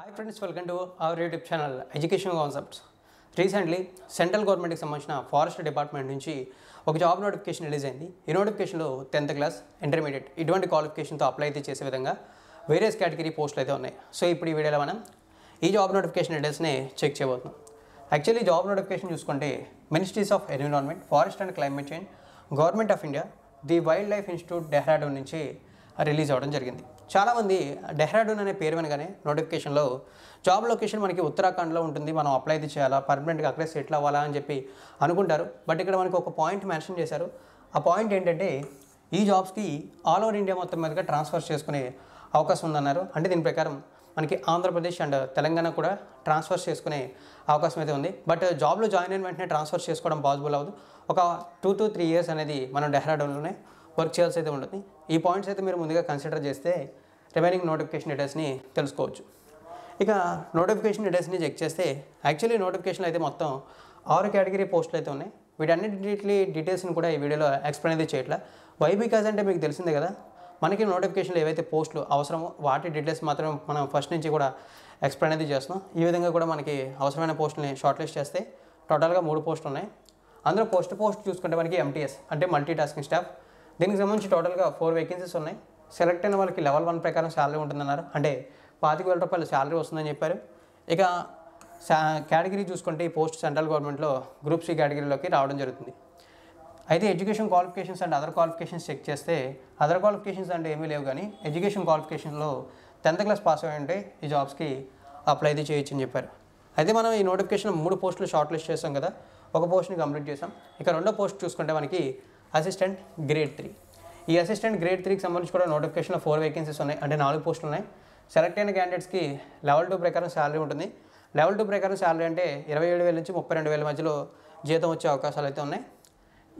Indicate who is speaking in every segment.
Speaker 1: hi friends welcome to our YouTube channel education concepts recently central గవర్నమెంట్కి సంబంధించిన forest department నుంచి ఒక job notification release అయింది ఈ నోటిఫికేషన్లో టెన్త్ క్లాస్ ఇంటర్మీడియట్ ఇటువంటి క్వాలిఫికేషన్తో అప్లై అయితే చేసే విధంగా వేరియస్ కేటగిరీ పోస్టులు అయితే ఉన్నాయి సో ఇప్పుడు ఈ వీడియోలో మనం ఈ జాబ్ నోటిఫికేషన్ డీటెయిల్స్ని చెక్ చేయబోతున్నాం యాక్చువల్లీ జాబ్ నోటిఫికేషన్ చూసుకుంటే ministries of environment forest and climate change government of India the wild life institute Dehradun నుంచి రిలీజ్ అవ్వడం జరిగింది చాలామంది డెహ్రాడూన్ అనే పేరు వినగానే నోటిఫికేషన్లో జాబ్ లొకేషన్ మనకి ఉత్తరాఖండ్లో ఉంటుంది మనం అప్లై అయితే చేయాలా పర్మనెంట్గా అక్కడే సెటిల్ అవ్వాలా అని చెప్పి అనుకుంటారు బట్ ఇక్కడ మనకు ఒక పాయింట్ మెన్షన్ చేశారు ఆ పాయింట్ ఏంటంటే ఈ జాబ్స్కి ఆల్ ఓవర్ ఇండియా మొత్తం మీదుగా ట్రాన్స్ఫర్ చేసుకునే అవకాశం ఉందన్నారు అంటే దీని ప్రకారం మనకి ఆంధ్రప్రదేశ్ అండ్ తెలంగాణ కూడా ట్రాన్స్ఫర్ చేసుకునే అవకాశం అయితే ఉంది బట్ జాబ్లో జాయిన్ అయిన వెంటనే ట్రాన్స్ఫర్ చేసుకోవడం పాసిబుల్ అవ్వదు ఒక టూ టు త్రీ ఇయర్స్ అనేది మనం డెహ్రాడూన్లోనే వర్క్ చేయాల్సి అయితే ఉంటుంది ఈ పాయింట్స్ అయితే మీరు ముందుగా కన్సిడర్ చేస్తే రిమైనింగ్ నోటిఫికేషన్ డీటెయిల్స్ని తెలుసుకోవచ్చు ఇక నోటిఫికేషన్ డీటెయిల్స్ని చెక్ చేస్తే యాక్చువల్లీ నోటిఫికేషన్ అయితే మొత్తం ఆరు కేటగిరీ పోస్టులు అయితే ఉన్నాయి వీటన్నిటి డీటెయిల్స్ని కూడా ఈ వీడియోలో ఎక్స్ప్లెయిన్ అయితే చేయట్లా వై బికాజ్ అంటే మీకు తెలిసిందే కదా మనకి నోటిఫికేషన్లు ఏవైతే పోస్టులు అవసరమో వాటి డీటెయిల్స్ మాత్రం మనం ఫస్ట్ నుంచి కూడా ఎక్స్ప్లెయిన్ అయితే చేస్తున్నాం ఈ విధంగా కూడా మనకి అవసరమైన పోస్టుల్ని షార్ట్ లిస్ట్ చేస్తే టోటల్గా మూడు పోస్టులు ఉన్నాయి అందులో పోస్ట్ పోస్ట్ చూసుకుంటే మనకి ఎంటీఎస్ అంటే మల్టీ టాస్కింగ్ స్టాఫ్ దీనికి సంబంధించి టోటల్గా ఫోర్ వేకెన్సీస్ ఉన్నాయి సెలెక్ట్ అయిన వాళ్ళకి లెవెల్ వన్ ప్రకారం శాలరీ ఉంటుందన్నారు అంటే పాతిక వేల రూపాయలు శాలరీ వస్తుందని చెప్పారు ఇక కేటగిరీ చూసుకుంటే ఈ పోస్ట్ సెంట్రల్ గవర్నమెంట్లో గ్రూప్ సి కేటగిరీలోకి రావడం జరుగుతుంది అయితే education qualifications and other qualifications check చేస్తే అదర్ క్వాలిఫికేషన్స్ అంటే ఏమీ లేవు కానీ ఎడ్యుకేషన్ క్వాలిఫికేషన్లో టెన్త్ క్లాస్ పాస్ అయ్యి ఉంటే ఈ జాబ్స్కి అప్లై అయితే చేయొచ్చు అని చెప్పారు అయితే మనం ఈ నోటిఫికేషన్ మూడు పోస్టులు షార్ట్ లిస్ట్ చేసాం కదా ఒక పోస్ట్ని కంప్లీట్ చేసాం ఇక రెండో పోస్ట్ చూసుకుంటే మనకి అసిస్టెంట్ గ్రేడ్ త్రీ ఈ అసిస్టెంట్ గ్రేడ్ త్రీకి సంబంధించి కూడా నోటిఫికేషన్లో ఫోర్ వేకెన్సీస్ ఉన్నాయి అంటే నాలుగు పోస్టులు ఉన్నాయి సెలెక్ట్ అయిన క్యాండిడేట్స్కి లెవెల్ టూ ప్రకారం శాలరీ ఉంటుంది లెవెల్ టూ ప్రకారం శాలరీ అంటే ఇరవై ఏడు వేల నుంచి ముప్పై రెండు వేల మధ్యలో జీతం వచ్చే అవకాశాలు అయితే ఉన్నాయి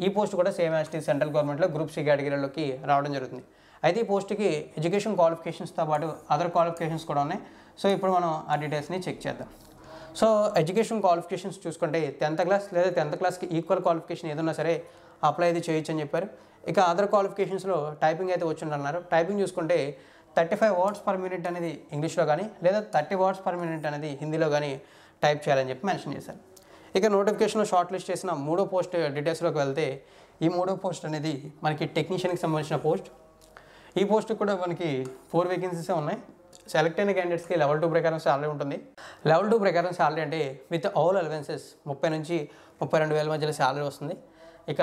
Speaker 1: ఈ పోస్ట్ కూడా సేమ్ యాస్టీ సెంట్రల్ గవర్నమెంట్లో గ్రూప్ సి కేటగిరీలోకి రావడం జరుగుతుంది అయితే ఈ పోస్ట్కి ఎడ్యుకేషన్ క్వాలిఫికేషన్స్తో పాటు అదర్ క్వాలిఫికేషన్స్ కూడా ఉన్నాయి సో ఇప్పుడు మనం ఆ డీటెయిల్స్ని చెక్ చేద్దాం సో ఎడ్యుకేషన్ క్వాలిఫికేషన్స్ చూసుకుంటే టెన్త్ క్లాస్ లేదా టెన్త్ క్లాస్కి ఈక్వల్ క్వాలిఫికేషన్ ఏదన్నా సరే అప్లై అయితే చేయొచ్చు అని చెప్పారు ఇక అదర్ క్వాలిఫికేషన్స్లో టైపింగ్ అయితే వచ్చిందన్నారు టైపింగ్ చూసుకుంటే thirty five words per minute అనేది ఇంగ్లీష్లో కానీ లేదా థర్టీ వర్డ్స్ పర్ మినిట్ అనేది హిందీలో కానీ టైప్ చేయాలని చెప్పి మెన్షన్ చేశారు ఇక నోటిఫికేషన్లో షార్ట్ లిస్ట్ చేసిన మూడో పోస్ట్ డీటెయిల్స్లోకి వెళ్తే ఈ మూడో పోస్ట్ అనేది మనకి టెక్నీషియన్కి సంబంధించిన పోస్ట్ ఈ పోస్ట్ కూడా మనకి ఫోర్ వేకెన్సీసే ఉన్నాయి సెలెక్ట్ అయిన క్యాండిడేట్స్కి లెవెల్ టూ ప్రకారం శాలరీ ఉంటుంది లెవెల్ టూ ప్రకారం శాలరీ అంటే విత్ ఆల్ అలవెన్సెస్ ముప్పై నుంచి ముప్పై రెండు వేల మధ్యలో శాలరీ వస్తుంది ఇక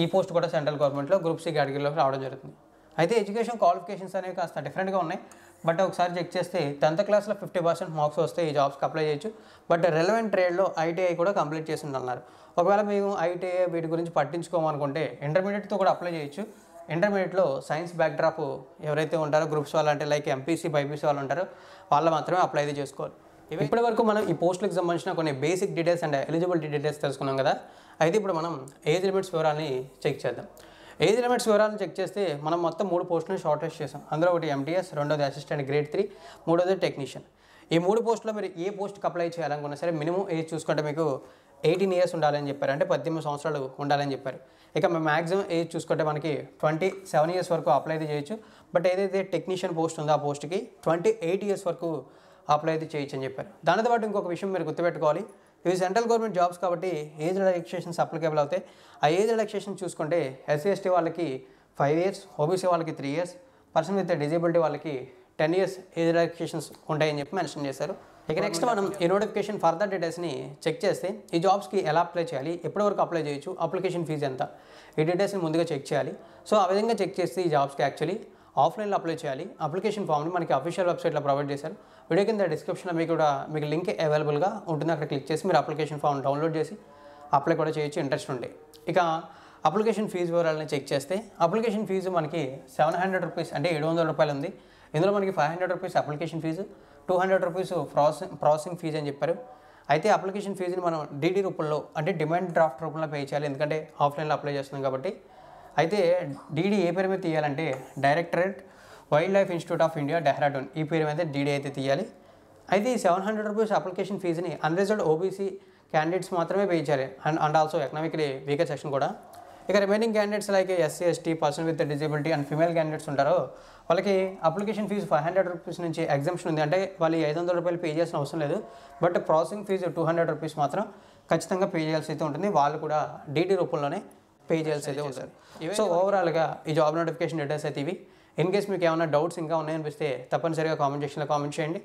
Speaker 1: ఈ పోస్ట్ కూడా సెంట్రల్ గవర్నమెంట్లో గ్రూప్ సి కేటగిరీలోకి రావడం జరుగుతుంది అయితే ఎడ్యుకేషన్ క్వాలిఫికేషన్స్ అనేవి కాస్త డిఫరెంట్గా ఉన్నాయి బట్ ఒకసారి చెక్ చేస్తే టెన్త్ క్లాస్లో ఫిఫ్టీ పర్సెంట్ మార్క్స్ వస్తే ఈ జాబ్స్కి అప్లై చేయొచ్చు బట్ రెలవెంట్ ట్రేడ్లో ఐటీఐ కూడా కంప్లీట్ చేసింది అన్నారు ఒకవేళ మేము ఐటీఐ వీటి గురించి పట్టించుకోమనుకుంటే ఇంటర్మీడియట్తో కూడా అప్లై చేయొచ్చు ఇంటర్మీడియట్లో సైన్స్ బ్యాక్డ్రాప్ ఎవరైతే ఉంటారో గ్రూప్స్ వాళ్ళు అంటే లైక్ ఎంపీసీ బైపీసీ వాళ్ళు ఉంటారో వాళ్ళు మాత్రమే అప్లై చేసుకోవాలి ఇప్పటి వరకు మనం ఈ పోస్టులకు సంబంధించిన కొన్ని basic details and eligibility details తెలుసుకున్నాం కదా అయితే ఇప్పుడు మనం ఏజ్ లిమిట్స్ వివరాలని చెక్ చేద్దాం ఏజ్ లిమిట్స్ వివరాలను చెక్ చేస్తే మనం మొత్తం మూడు పోస్టులను షార్టెస్ట్ చేసాం అందులో ఒకటి ఎంటీఎస్ రెండోది అసిస్టెంట్ గ్రేడ్ త్రీ మూడోది టెక్నీషియన్ ఈ మూడు పోస్టులో మీరు ఏ పోస్ట్కి అప్లై చేయాలనుకున్నా సరే మినిమం ఏజ్ చూసుకుంటే మీకు ఎయిటీన్ ఇయర్స్ ఉండాలని చెప్పారు అంటే పద్దెనిమిది సంవత్సరాలు ఉండాలని చెప్పారు ఇక మ్యాక్సిమం ఏజ్ చూసుకుంటే మనకి ట్వంటీ సెవెన్ ఇయర్స్ వరకు అప్లై అయితే చేయొచ్చు బట్ ఏదైతే టెక్నీషియన్ పోస్ట్ ఉందో ఆ పోస్ట్కి ట్వంటీ ఎయిట్ ఇయర్స్ వరకు అప్లై అయితే చేయొచ్చు అని చెప్పారు దానితో పాటు ఇంకొక విషయం మీరు గుర్తుపెట్టుకోవాలి ఇవి సెంట్రల్ గవర్నమెంట్ జాబ్స్ కాబట్టి ఏజ్ రిలాక్సేషన్స్ అప్లికేబుల్ అవుతాయి ఆ ఏజ్ రిలాక్సేషన్ చూసుకుంటే ఎస్సీ ఎస్టీ వాళ్ళకి ఫైవ్ ఇయర్స్ ఓబీసీ వాళ్ళకి three years person with disability వాళ్ళకి టెన్ ఇయర్స్ ఏజ్ రిలాక్సేషన్స్ ఉంటాయని చెప్పి మెన్షన్ చేశారు ఇక నెక్స్ట్ మనం ఈ నోటిఫికేషన్ ఫర్దర్ డీటెయిల్స్ని చెక్ చేస్తే ఈ జాబ్స్కి ఎలా అప్లై చేయాలి ఎప్పటి వరకు అప్లై చేయొచ్చు అప్లికేషన్ ఫీజు ఎంత ఈ డీటెయిల్స్ని ముందుగా చెక్ చేయాలి సో ఆ విధంగా చెక్ చేస్తే ఈ జాబ్స్కి యాక్చువల్లీ ఆఫ్లైన్లో అప్లై చేయాలి అప్లికేషన్ ఫామ్ని మనకి అఫీషియల్ వెబ్సైట్లో ప్రొవైడ్ చేశారు వీడియో కింద డిస్క్రిప్షన్లో మీకు కూడా మీకు లింక్ అవైలబుల్గా ఉంటుంది అక్కడ క్లిక్ చేసి మీరు అప్లికేషన్ ఫామ్ డౌన్లోడ్ చేసి అప్లై కూడా చేయొచ్చు ఇంట్రెస్ట్ ఉండి ఇక అప్లికేషన్ ఫీజు వివరాలని చెక్ చేస్తే అప్లికేషన్ ఫీజు మనకి సెవెన్ హండ్రెడ్ రూపీస్ అంటే ఏడు వందల రూపాయలు ఉంది ఇందులో మనకి five hundred rupees application fee two hundred rupees processing processing fee అని చెప్పారు అయితే అప్లికేషన్ ఫీజుని మనం డీడీ రూపంలో అంటే డిమాండ్ డ్రాఫ్ట్ రూపంలో పే చేయాలి ఎందుకంటే ఆఫ్లైన్లో అప్లై చేస్తున్నాం కాబట్టి అయితే డీడీ ఏ పేరు మీద తీయాలంటే directorate wild life institute of India Dehradun ఈ పేరు మీద డీడీ అయితే తీయాలి అయితే ఈ సెవెన్ హండ్రెడ్ రూపీస్ అప్లికేషన్ ఫీజుని అన్రిజర్వ్డ్ ఓబీసీ క్యాండిడేట్స్ మాత్రమే పే చేయాలి and and also economically weaker section కూడా ఇక remaining candidates like SC ST person with disability and female candidates ఉంటారో వాళ్ళకి application fee five hundred rupees నుంచి ఎగ్జామ్షన్ ఉంది అంటే వాళ్ళు ఐదు వందల రూపాయలు పే చేయాల్సిన అవసరం లేదు but processing fee two hundred rupees మాత్రం ఖచ్చితంగా పే చేయాల్సి అయితే ఉంటుంది వాళ్ళు కూడా డీడీ రూపంలోనే పే చేయాల్సి అయితే ఉంటుంది సో ఓవరాల్గా ఈ జాబ్ నోటిఫికేషన్ డీటెయిల్స్ అయితే ఇవి ఇన్ కేస్ మీకు ఏమైనా డౌట్స్ ఇంకా ఉన్నాయనిపిస్తే తప్పనిసరిగా కామెంట్ సెక్షన్లో కామెంట్ చేయండి